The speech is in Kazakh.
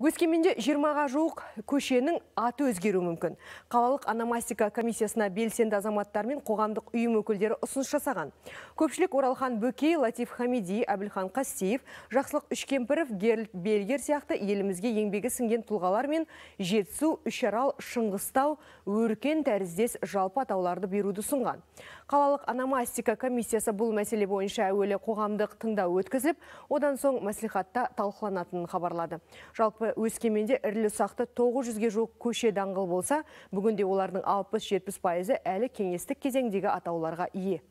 Өскеменде 20-ға жуық көшенің аты өзгеру мүмкін. Қалалық аномастика комиссиясына белсенді азаматтар мен қоғамдық ұйым өкілдері ұсыныс жасаған. Көпшілік Оралхан Бөкей, Латиф Хамиди, Әбілхан Қастеев, Жақсылық Үшкемпіров, Герлт Бельгер сияқты елімізге еңбегі сіңген тұлғалар мен Жетсу, Үшарал, Шыңғыстау, Өркен тәріздес жалпы атауларды беруді ұсынған. Қалалық аномастика комиссиясы бұл мәселе бойынша әуелі қоғамдық тыңдау өткізіліп, одан соң мәслихатта талқыланатынын хабарлады. Жалпы Өскеменде ірілі сақты 900-ге жоқ көше даңғыл болса, бүгінде олардың 60-70 пайызы әлі кеңестік кезеңдегі атауларға ие.